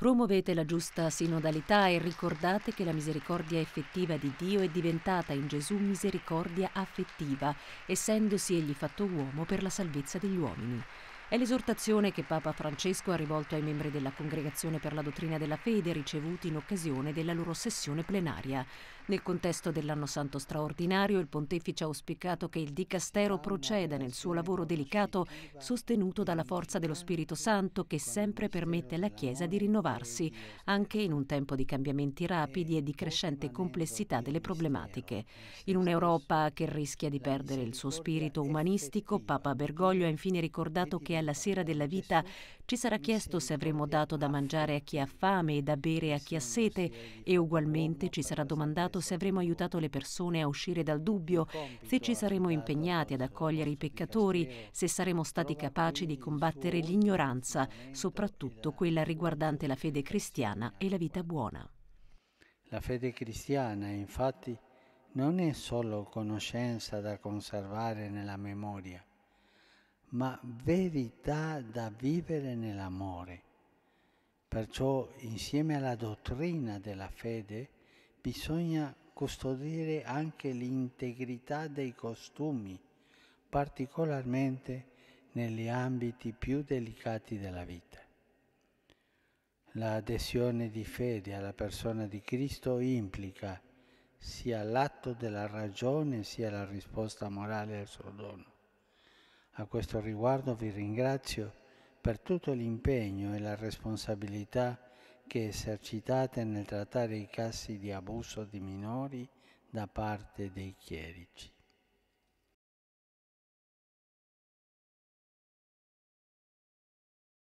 Promuovete la giusta sinodalità e ricordate che la misericordia effettiva di Dio è diventata in Gesù misericordia affettiva, essendosi egli fatto uomo per la salvezza degli uomini. È l'esortazione che Papa Francesco ha rivolto ai membri della Congregazione per la Dottrina della Fede ricevuti in occasione della loro sessione plenaria. Nel contesto dell'anno santo straordinario, il pontefice ha auspicato che il dicastero proceda nel suo lavoro delicato, sostenuto dalla forza dello Spirito Santo che sempre permette alla Chiesa di rinnovarsi, anche in un tempo di cambiamenti rapidi e di crescente complessità delle problematiche. In un'Europa che rischia di perdere il suo spirito umanistico, Papa Bergoglio ha infine ricordato che alla sera della vita ci sarà chiesto se avremo dato da mangiare a chi ha fame e da bere a chi ha sete e ugualmente ci sarà domandato se avremo aiutato le persone a uscire dal dubbio, se ci saremo impegnati ad accogliere i peccatori, se saremo stati capaci di combattere l'ignoranza, soprattutto quella riguardante la fede cristiana e la vita buona. La fede cristiana, infatti, non è solo conoscenza da conservare nella memoria, ma verità da vivere nell'amore. Perciò, insieme alla dottrina della fede, bisogna custodire anche l'integrità dei costumi, particolarmente negli ambiti più delicati della vita. L'adesione di fede alla persona di Cristo implica sia l'atto della ragione sia la risposta morale al suo dono. A questo riguardo vi ringrazio per tutto l'impegno e la responsabilità che esercitate nel trattare i casi di abuso di minori da parte dei chierici.